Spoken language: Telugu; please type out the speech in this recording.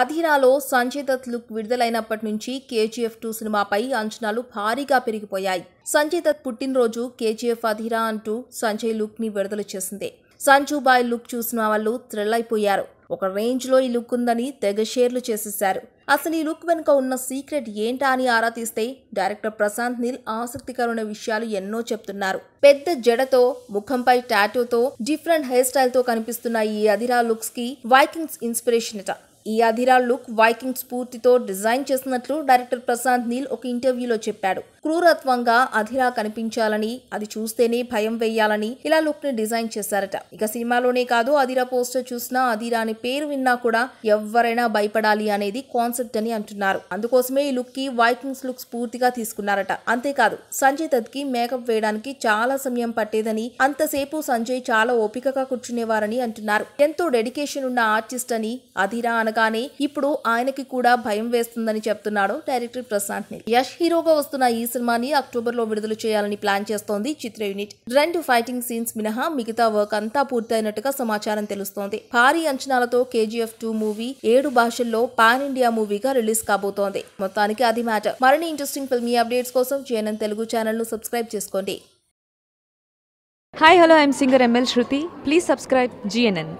అధీరాలో సంజయ్ దత్ లుక్ విడుదలైనప్పటి నుంచి కేజీఎఫ్ టూ సినిమాపై అంచనాలు భారీగా పెరిగిపోయాయి సంజయ్ దత్ పుట్టినరోజు కేజీఎఫ్ అధీరా అంటూ సంజయ్ లుక్ ని విడుదల చేసింది బాయ్ లుక్ చూసిన వాళ్ళు థ్రిల్ అయిపోయారు ఒక రేంజ్లో ఈ లుక్ ఉందని తెగ షేర్లు చేసేశారు అసలు ఈ లుక్ వెనుక ఉన్న సీక్రెట్ ఏంటా అని ఆరా తీస్తే డైరెక్టర్ ప్రశాంత్ నీల్ ఆసక్తికరమైన విషయాలు ఎన్నో చెప్తున్నారు పెద్ద జడతో ముఖంపై టాటోతో డిఫరెంట్ హెయిర్ స్టైల్తో కనిపిస్తున్న ఈ అధిరా లుక్స్కి వైకింగ్స్ ఇన్స్పిరేషన్ ఈ అధిరా లుక్ వైకింగ్ స్ఫూర్తితో డిజైన్ చేసినట్లు డైరెక్టర్ ప్రశాంత్ నీల్ ఒక ఇంటర్వ్యూలో చెప్పాడు క్రూరత్వంగా అధిరా కనిపించాలని అది చూస్తేనే భయం వేయాలని ఇలా లుక్ ని డిజైన్ చేశారట ఇక సినిమాలోనే కాదు అధిరా పోస్టర్ చూసినా అధిరా అని పేరు విన్నా కూడా ఎవరైనా భయపడాలి అనేది కాన్సెప్ట్ అని అంటున్నారు అందుకోసమే ఈ లుక్ కి వైకింగ్స్ లుక్ స్ఫూర్తిగా తీసుకున్నారట అంతేకాదు సంజయ్ దత్ కి మేకప్ వేయడానికి చాలా సమయం పట్టేదని అంతసేపు సంజయ్ చాలా ఓపికగా కూర్చునేవారని అంటున్నారు ఎంతో డెడికేషన్ ఉన్న ఆర్టిస్ట్ అని అధిరా అనగా కానీ ఇప్పుడు ఆయనకి కూడా భయం వేస్తుందని చెప్తున్నాడు డైరెక్టర్ ప్రశాంత్ నిల్ యష్ హీరోగా వస్తున్న ఈ సినిమాని అక్టోబర్ లో విడుదల చేయాలని ప్లాన్ చేస్తోంది చిత్ర యూనిట్ రెండు ఫైటింగ్ సీన్స్ మినహా మిగతా వర్క్ అంతా పూర్తయినట్టుగా సమాచారం తెలుస్తోంది భారీ అంచనాలతో కేజీఎఫ్ టూ మూవీ ఏడు భాషల్లో పాన్ ఇండియా మూవీగా రిలీజ్ కాబోతోంది మొత్తానికి అది మ్యాటర్ మరిన్ని ఇంట్రెస్టింగ్ ఫిల్మీ అప్డేట్స్ కోసం జేఎన్ఎన్ తెలుగు ను సబ్స్క్రైబ్ చేసుకోండి hi hello I'm singer ML Shruti please subscribe GNN